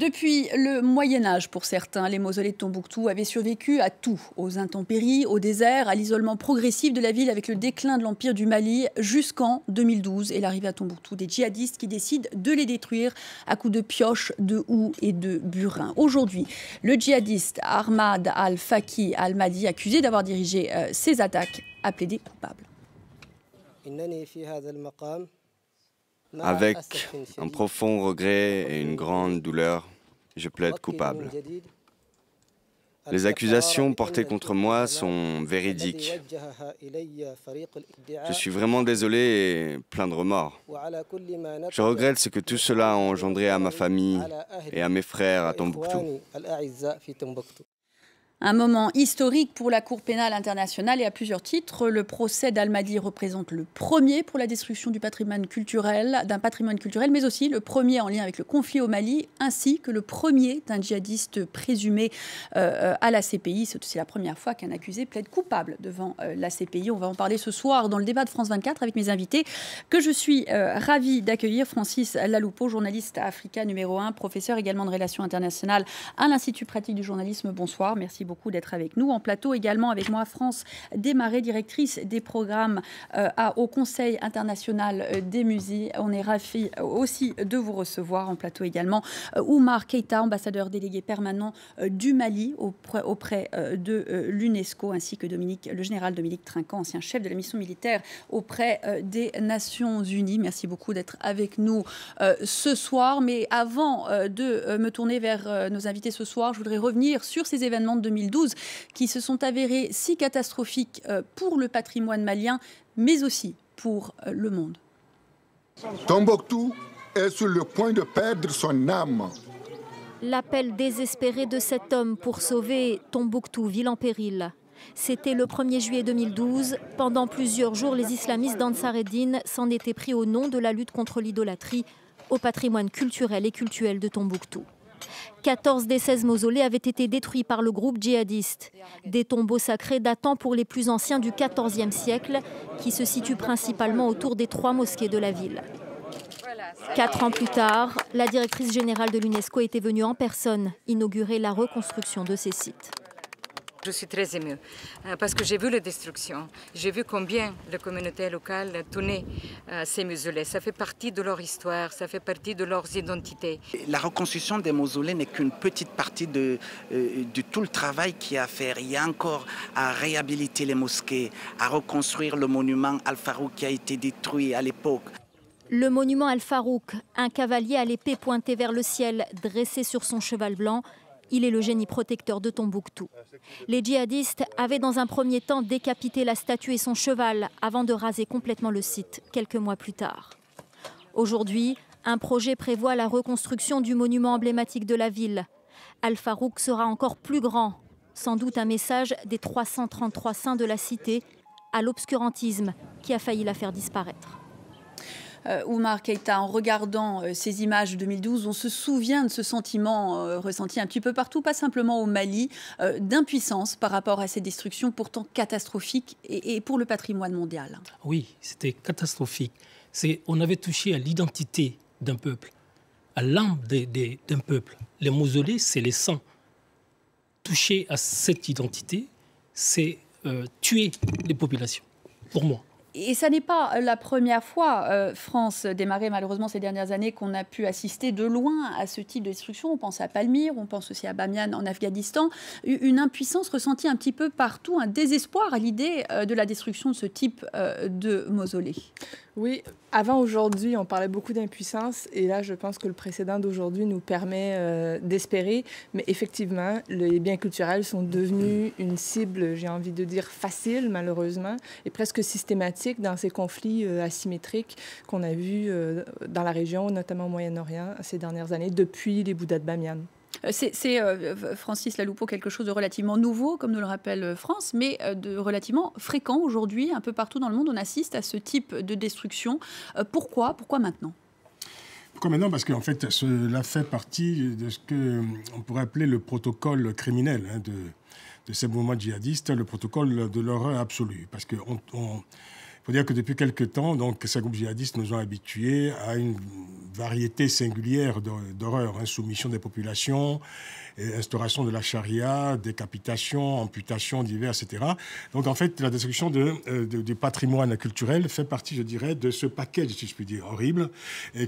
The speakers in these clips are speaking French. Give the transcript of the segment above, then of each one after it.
Depuis le Moyen Âge, pour certains, les mausolées de Tombouctou avaient survécu à tout, aux intempéries, au désert, à l'isolement progressif de la ville avec le déclin de l'Empire du Mali jusqu'en 2012 et l'arrivée à Tombouctou des djihadistes qui décident de les détruire à coups de pioches, de houes et de burins. Aujourd'hui, le djihadiste Ahmad al-Faki al madi accusé d'avoir dirigé euh, ces attaques, a plaidé coupable. Avec un profond regret et une grande douleur, je plaide coupable. Les accusations portées contre moi sont véridiques. Je suis vraiment désolé et plein de remords. Je regrette ce que tout cela a engendré à ma famille et à mes frères à Tombouctou un moment historique pour la Cour pénale internationale et à plusieurs titres. Le procès d'Almadi représente le premier pour la destruction du patrimoine culturel, d'un patrimoine culturel, mais aussi le premier en lien avec le conflit au Mali, ainsi que le premier d'un djihadiste présumé euh, euh, à la CPI. C'est la première fois qu'un accusé plaide coupable devant euh, la CPI. On va en parler ce soir dans le débat de France 24 avec mes invités, que je suis ravie d'accueillir. Francis Laloupeau, journaliste africain Africa numéro 1, professeur également de relations internationales à l'Institut pratique du journalisme. Bonsoir, merci beaucoup d'être avec nous. En plateau également avec moi, France Desmarais, directrice des programmes euh, au Conseil international euh, des musées. On est ravis euh, aussi de vous recevoir en plateau également. Oumar Keita, ambassadeur délégué permanent du Mali auprès, auprès de l'UNESCO, ainsi que Dominique, le général Dominique Trinquant, ancien chef de la mission militaire auprès des Nations Unies. Merci beaucoup d'être avec nous ce soir. Mais avant de me tourner vers nos invités ce soir, je voudrais revenir sur ces événements de qui se sont avérés si catastrophiques euh, pour le patrimoine malien, mais aussi pour euh, le monde. Tombouctou est sur le point de perdre son âme. L'appel désespéré de cet homme pour sauver Tombouctou, ville en péril. C'était le 1er juillet 2012. Pendant plusieurs jours, les islamistes d'Ansar s'en étaient pris au nom de la lutte contre l'idolâtrie au patrimoine culturel et cultuel de Tombouctou. 14 des 16 mausolées avaient été détruits par le groupe djihadiste. Des tombeaux sacrés datant pour les plus anciens du XIVe siècle, qui se situent principalement autour des trois mosquées de la ville. Quatre ans plus tard, la directrice générale de l'UNESCO était venue en personne inaugurer la reconstruction de ces sites je suis très émue euh, parce que j'ai vu la destruction. j'ai vu combien la communauté locale tenait euh, ces mausolées. Ça fait partie de leur histoire, ça fait partie de leurs identités. La reconstruction des mausolées n'est qu'une petite partie de, euh, de tout le travail qu'il y a à faire. Il y a encore à réhabiliter les mosquées, à reconstruire le monument Al-Farouk qui a été détruit à l'époque. Le monument Al-Farouk, un cavalier à l'épée pointée vers le ciel, dressé sur son cheval blanc, il est le génie protecteur de Tombouctou. Les djihadistes avaient dans un premier temps décapité la statue et son cheval avant de raser complètement le site quelques mois plus tard. Aujourd'hui, un projet prévoit la reconstruction du monument emblématique de la ville. Al-Farouk sera encore plus grand, sans doute un message des 333 saints de la cité à l'obscurantisme qui a failli la faire disparaître. Euh, Oumar Keita, en regardant euh, ces images de 2012, on se souvient de ce sentiment euh, ressenti un petit peu partout, pas simplement au Mali, d'impuissance par rapport à ces destructions pourtant catastrophiques et, pour le patrimoine mondial. Oui, c'était catastrophique. On avait touché à l'identité d'un peuple, à l'âme d'un peuple. Les mausolées, c'est les sangs. Toucher à cette identité, c'est tuer les populations, pour moi et ça n'est pas euh, la première fois, euh, France démarrée malheureusement ces dernières années, qu'on a pu assister de loin à ce type de destruction. On pense à Palmyre, on pense aussi à Bamiyan en Afghanistan. Une impuissance ressentie un petit peu partout, un désespoir à l'idée euh, de la destruction de ce type de mausolée. Oui, avant aujourd'hui, on parlait beaucoup d'impuissance et là, je pense que le précédent d'aujourd'hui nous permet euh, d'espérer. Mais effectivement, les biens culturels sont devenus une cible, j'ai envie de dire, facile, malheureusement, et presque systématique dans ces conflits euh, asymétriques qu'on a vus euh, dans la région, notamment au Moyen-Orient, ces dernières années, depuis les Bouddhas de Bamiyan. Euh, c'est euh, Francis Laloupeau quelque chose de relativement nouveau, comme nous le rappelle euh, France, mais de relativement fréquent aujourd'hui, un peu partout dans le monde, on assiste à ce type de destruction. pourquoi Pourquoi maintenant Pourquoi maintenant Parce qu'en fait, cela fait partie de ce qu'on pourrait appeler le protocole criminel hein, de, ces mouvements djihadistes, le protocole de l'horreur absolue. Parce que on il faut dire que depuis quelques temps, donc, ces groupes djihadistes nous ont habitués à une variété singulière d'horreurs, Insoumission hein, des populations, instauration de la charia, décapitation, amputation divers, etc. Donc en fait, la destruction euh, de, du patrimoine culturel fait partie, je dirais, de ce paquet, si je puis dire, horrible,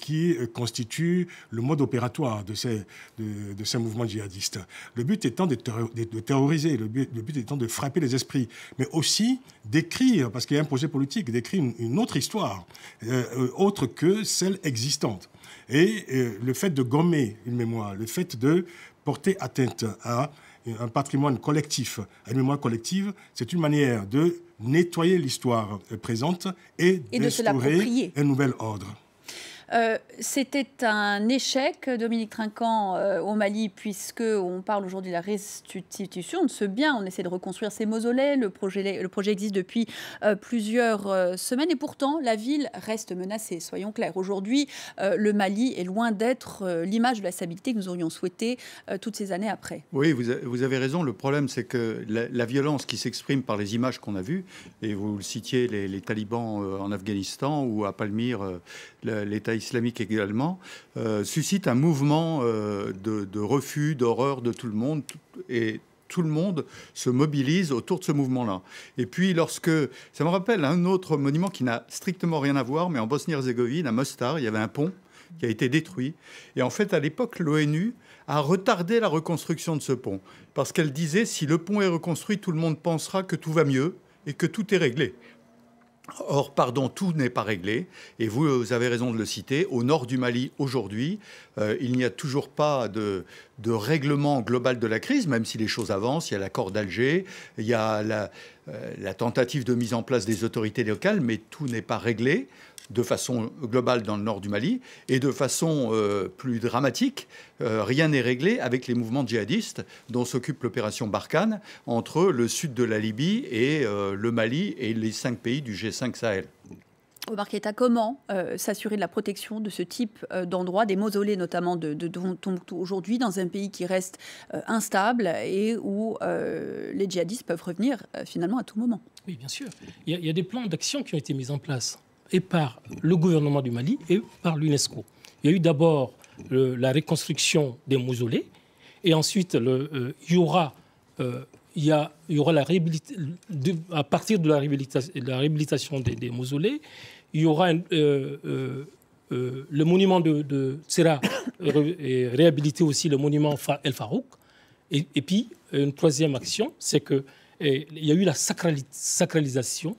qui euh, constitue le mode opératoire de ces, de, ces mouvements djihadistes. Le but étant de, terroriser, le but, le but étant de frapper les esprits, mais aussi d'écrire, parce qu'il y a un projet politique décrire décrit une, autre histoire, euh, euh, autre que celle existante. Et euh, le fait de gommer une mémoire, le fait de porter atteinte à un patrimoine collectif, à une mémoire collective, c'est une manière de nettoyer l'histoire présente et, de un nouvel ordre. Euh, c'était un échec, Dominique Trinquant, euh, au Mali, puisque on parle aujourd'hui de la restitution de ce bien. On essaie de reconstruire ces mausolées. Le projet, le projet existe depuis euh, plusieurs semaines et pourtant la ville reste menacée. Soyons clairs. Aujourd'hui, le Mali est loin d'être l'image de la stabilité que nous aurions souhaité toutes ces années après. Oui, vous, avez raison. Le problème, c'est que la, violence qui s'exprime par les images qu'on a vues, et vous le citiez, les, les talibans en Afghanistan ou à Palmyre, les islamique également, euh, suscite un mouvement euh, de, de, refus, d'horreur de tout le monde. Et tout le monde se mobilise autour de ce mouvement-là. Et puis, lorsque. Ça me rappelle un autre monument qui n'a strictement rien à voir, mais en Bosnie-Herzégovine, à Mostar, il y avait un pont qui a été détruit. Et en fait, à l'époque, l'ONU a retardé la reconstruction de ce pont. Parce qu'elle disait si le pont est reconstruit, tout le monde pensera que tout va mieux et que tout est réglé. Or, pardon, tout n'est pas réglé. Et vous, avez raison de le citer. Au nord du Mali, aujourd'hui, euh, il n'y a toujours pas de, règlement global de la crise, même si les choses avancent. Il y a l'accord d'Alger, il y a la, euh, tentative de mise en place des autorités locales, mais tout n'est pas réglé de façon globale dans le nord du Mali, et de façon euh, plus dramatique, euh, rien n'est réglé avec les mouvements djihadistes dont s'occupe l'opération Barkhane entre le sud de la Libye et euh, le Mali et les cinq pays du G5 Sahel. Omar Keta, comment s'assurer de la protection de ce type d'endroit, des mausolées notamment de, de, tombe aujourd'hui, dans un pays qui reste instable et où les djihadistes peuvent revenir finalement à tout moment Oui, bien sûr. il y a des plans d'action qui ont été mis en place et par le gouvernement du Mali et par l'UNESCO. Il y a eu d'abord la reconstruction des mausolées et ensuite le, euh, il y aura euh, il y, y aura la réhabilitation, à partir de la réhabilitation, des, mausolées, il y aura euh, le monument de, de réhabiliter aussi le monument El Farouk. Et, puis, une troisième action, c'est qu'il eh, y a eu la sacralisation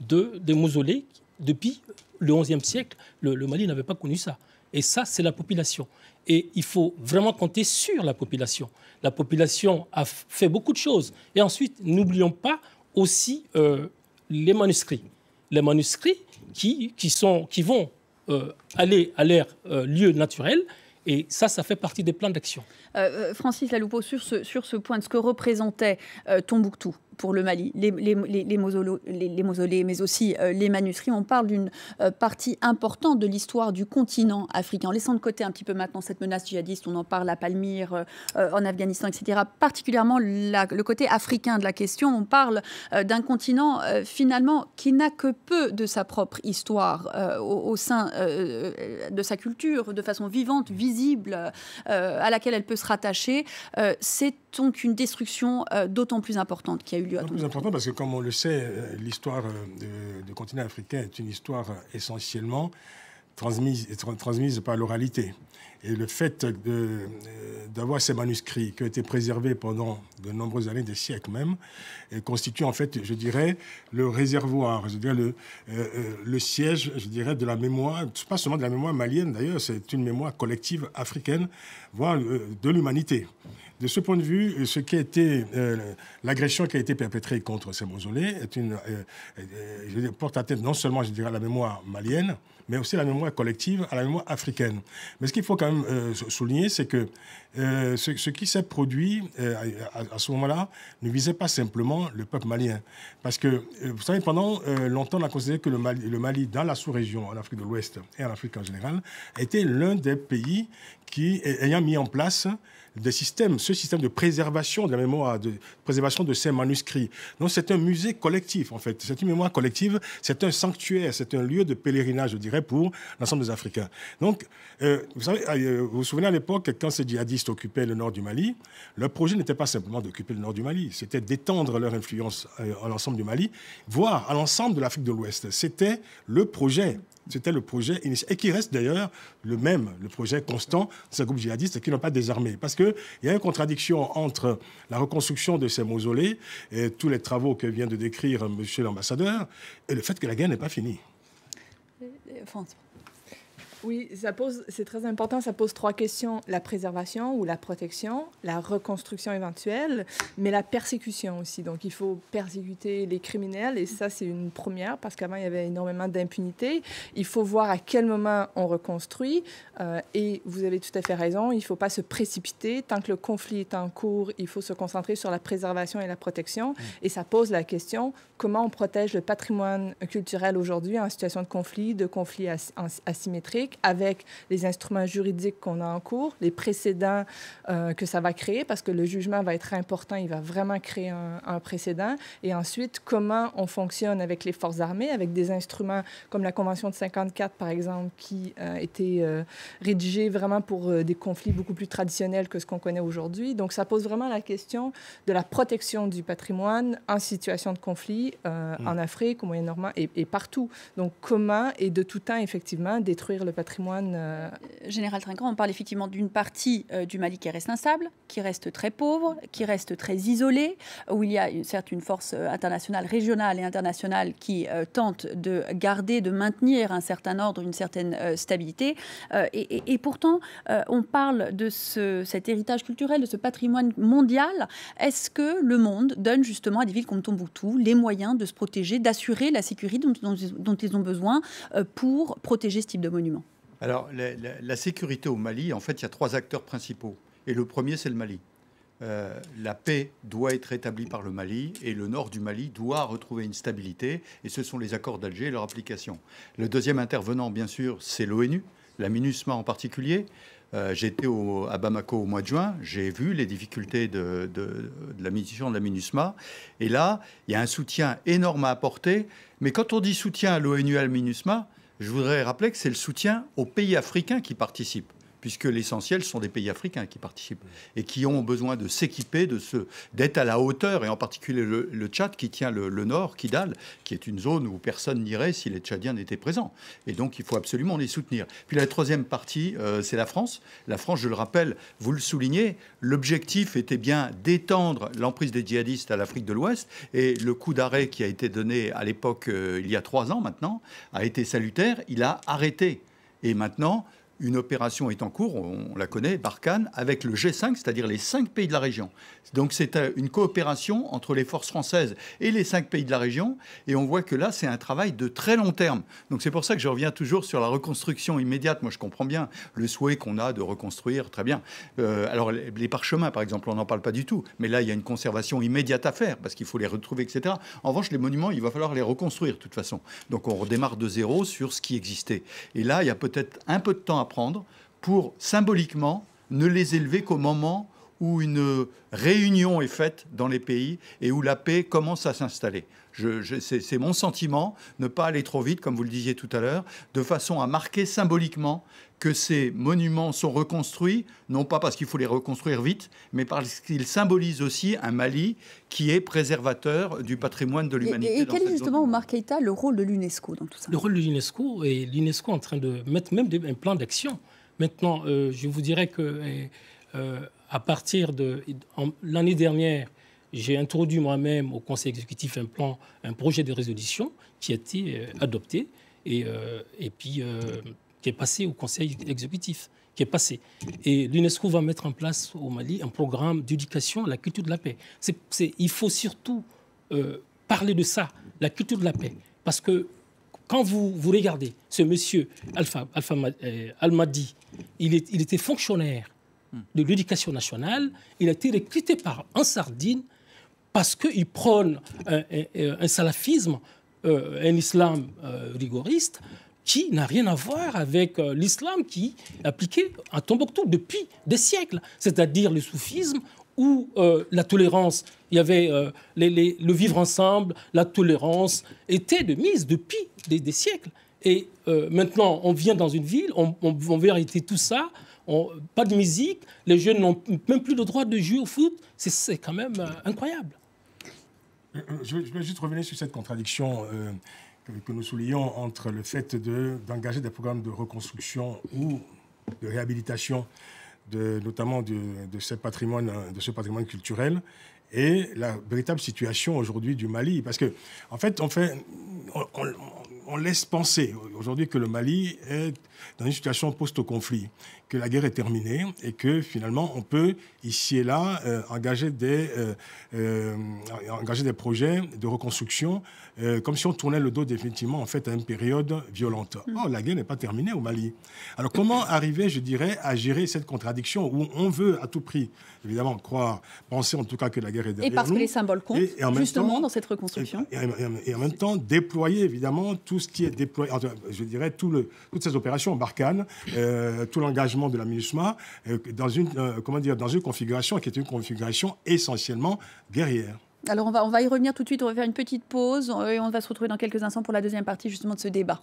de, des mausolées depuis le XIe siècle, le, Mali n'avait pas connu ça. Et ça, c'est la population. Et il faut vraiment compter sur la population. La population a fait beaucoup de choses. Et ensuite, n'oublions pas aussi euh, les manuscrits. Les manuscrits qui, qui, sont, qui vont euh, aller à leur euh, lieu naturel. Et ça, ça fait partie des plans d'action. Francis Laloupeau, sur ce, sur ce point de ce que représentait Tombouctou, pour le Mali, les, mausolées, mais aussi euh, les manuscrits. On parle d'une euh, partie importante de l'histoire du continent africain. laissant de côté un petit peu maintenant cette menace djihadiste, on en parle à Palmyre, euh, en Afghanistan, etc. Particulièrement le côté africain de la question, on parle d'un continent finalement qui n'a que peu de sa propre histoire au, sein de sa culture, de façon vivante, visible, à laquelle elle peut se rattacher. c'est donc une destruction euh, d'autant plus importante qui a eu lieu à Plus importante parce que, comme on le sait, euh, l'histoire euh, du continent africain est une histoire essentiellement transmise, transmise par l'oralité. Et le fait d'avoir ces manuscrits qui ont été préservés pendant de nombreuses années, des siècles même, constitue en fait, je dirais, le réservoir, le, le siège, je dirais, de la mémoire, pas seulement de la mémoire malienne d'ailleurs, c'est une mémoire collective africaine, voire de l'humanité. De ce point de vue, ce qui euh, l'agression qui a été perpétrée contre ces mausolées est une, tête euh, euh, non seulement, la mémoire malienne, mais aussi la mémoire collective, à la mémoire africaine. Mais ce qu'il faut quand même souligner, c'est que ce, qui s'est produit à, ce moment-là ne visait pas simplement le peuple malien, parce que vous savez, pendant longtemps, on a considéré que le le Mali dans la sous-région, en Afrique de l'Ouest et en Afrique en général, était l'un des pays qui ayant mis en place des systèmes, ce système de préservation de la mémoire, de préservation de ces manuscrits. Donc c'est un musée collectif en fait, c'est une mémoire collective, c'est un sanctuaire, c'est un lieu de pèlerinage, je dirais, pour l'ensemble des Africains. Donc, euh, vous savez, euh, vous vous souvenez à l'époque, quand ces djihadistes occupaient le nord du Mali, leur projet n'était pas simplement d'occuper le nord du Mali, c'était d'étendre leur influence euh, à l'ensemble du Mali, voire à l'ensemble de l'Afrique de l'Ouest. C'était le projet c'était le projet initial. Et qui reste d'ailleurs le même, le projet constant de ces groupes djihadistes qui n'ont pas désarmé. Parce qu'il y a une contradiction entre la reconstruction de ces mausolées et tous les travaux que vient de décrire M. l'ambassadeur et le fait que la guerre n'est pas finie. Euh, euh, oui, ça pose, c'est très important, ça pose trois questions, la préservation ou la protection, la reconstruction éventuelle, mais la persécution aussi. Donc il faut persécuter les criminels et ça c'est une première parce qu'avant il y avait énormément d'impunité. Il faut voir à quel moment on reconstruit euh, et vous avez tout à fait raison, il ne faut pas se précipiter. Tant que le conflit est en cours, il faut se concentrer sur la préservation et la protection mmh. et ça pose la question comment on protège le patrimoine culturel aujourd'hui en situation de conflit, de conflit asymétrique avec les instruments juridiques qu'on a en cours, les précédents euh, que ça va créer, parce que le jugement va être important, il va vraiment créer un, précédent. Et ensuite, comment on fonctionne avec les forces armées, avec des instruments comme la Convention de 54, par exemple, qui a euh, été euh, rédigée vraiment pour des conflits beaucoup plus traditionnels que ce qu'on connaît aujourd'hui. Donc, ça pose vraiment la question de la protection du patrimoine en situation de conflit mmh. en Afrique, au Moyen-Orient et, et, partout. Donc, comment et de tout temps, effectivement, détruire le, patrimoine euh, Général Trinquant, on parle effectivement d'une partie euh, du Mali qui reste instable, qui reste très pauvre, qui reste très isolée, où il y a une, certes une force euh, internationale, régionale et internationale qui tente de garder, de maintenir un certain ordre, une certaine stabilité. Et, pourtant, on parle de ce, cet héritage culturel, de ce patrimoine mondial. Est-ce que le monde donne justement à des villes comme Tombouctou les moyens de se protéger, d'assurer la sécurité dont, dont, ils ont besoin pour protéger ce type de monument alors, la, sécurité au Mali, en fait, il y a trois acteurs principaux. Et le premier, c'est le Mali. Euh, la paix doit être établie par le Mali et le nord du Mali doit retrouver une stabilité. Et ce sont les accords d'Alger et leur application. Le deuxième intervenant, bien sûr, c'est l'ONU, la MINUSMA en particulier. Euh, j'étais à Bamako au mois de juin, j'ai vu les difficultés de, de, la mission de la MINUSMA. Et là, il y a un soutien énorme à apporter. Mais quand on dit soutien à l'ONU et à la MINUSMA, je voudrais rappeler que c'est le soutien aux pays africains qui participent puisque l'essentiel sont des pays africains qui participent et qui ont besoin de s'équiper, de d'être à la hauteur, et en particulier le, Tchad qui tient le, nord, Kidal, qui est une zone où personne n'irait si les Tchadiens n'étaient présents. Et donc il faut absolument les soutenir. Puis la troisième partie, euh, c'est la France. La France, je le rappelle, vous le soulignez, l'objectif était bien d'étendre l'emprise des djihadistes à l'Afrique de l'Ouest, et le coup d'arrêt qui a été donné à l'époque, euh, il y a trois ans maintenant, a été salutaire. Il a arrêté. Et maintenant, une opération est en cours, on la connaît, Barkhane, avec le G5, c'est-à-dire les cinq pays de la région. Donc c'est euh, une coopération entre les forces françaises et les cinq pays de la région. Et on voit que là, c'est un travail de très long terme. Donc c'est pour ça que je reviens toujours sur la reconstruction immédiate. Moi, je comprends bien le souhait qu'on a de reconstruire, très bien. Euh, alors les parchemins, par exemple, on n'en parle pas du tout. Mais là, il y a une conservation immédiate à faire parce qu'il faut les retrouver, etc. En revanche, les monuments, il va falloir les reconstruire de toute façon. Donc on redémarre de zéro sur ce qui existait. Et là, il y a peut-être un peu de temps prendre pour symboliquement ne les élever qu'au moment où une réunion est faite dans les pays et où la paix commence à s'installer. Je, c'est mon sentiment, ne pas aller trop vite, comme vous le disiez tout à l'heure, de façon à marquer symboliquement que ces monuments sont reconstruits, non pas parce qu'il faut les reconstruire vite, mais parce qu'ils symbolisent aussi un Mali qui est préservateur du patrimoine de l'humanité. Et, quel est justement, Omar le rôle de l'UNESCO dans tout ça Le rôle de l'UNESCO, et l'UNESCO en train de mettre même un plan d'action. Maintenant, euh, je vous dirais que euh, euh, à partir de l'année dernière, j'ai introduit moi-même au Conseil exécutif un plan, un projet de résolution qui a été adopté. Et, et puis qui est passé au conseil exécutif, qui est passé. Et l'UNESCO va mettre en place au Mali un programme d'éducation à la culture de la paix. il faut surtout euh, parler de ça, la culture de la paix. Parce que quand vous, vous regardez ce monsieur Alpha, Alpha euh, il, il était fonctionnaire de l'éducation nationale, il a été recruté par un sardine parce qu'il prône un, salafisme, euh, un islam rigoriste, qui n'a rien à voir avec euh, l'islam qui est appliqué à Tombouctou depuis des siècles, c'est-à-dire le soufisme où euh, la tolérance. Il y avait euh, le vivre ensemble, la tolérance était de mise depuis des, siècles. Et maintenant, on vient dans une ville, on, on, arrêter tout ça, pas de musique, les jeunes n'ont même plus le droit de jouer au foot, c'est quand même incroyable. Je je vais, juste revenir sur cette contradiction que nous soulions entre le fait d'engager des programmes de reconstruction ou de réhabilitation, de, notamment de, ce patrimoine, de ce patrimoine culturel, et la véritable situation aujourd'hui du Mali. Parce que, en fait, on fait, on laisse penser aujourd'hui que le Mali est dans une situation post-conflit, que la guerre est terminée et que finalement on peut ici et là euh, engager, des, euh, euh, engager des projets de reconstruction comme si on tournait le dos définitivement en fait à une période violente. Hmm. Oh, la guerre n'est pas terminée au Mali. Alors comment arriver, je dirais, à gérer cette contradiction où on veut à tout prix évidemment croire, penser en tout cas que la guerre est derrière Et parce que les symboles comptent justement dans cette reconstruction. et, en même temps déployer évidemment tout tout ce qui est déployé, je dirais tout le, toutes ces opérations Barkhane, euh, tout l'engagement de la MINUSMA euh, dans une euh, comment dire dans une configuration qui est une configuration essentiellement guerrière. Alors on va, on va y revenir tout de suite, on va faire une petite pause et on va se retrouver dans quelques instants pour la deuxième partie justement de ce débat.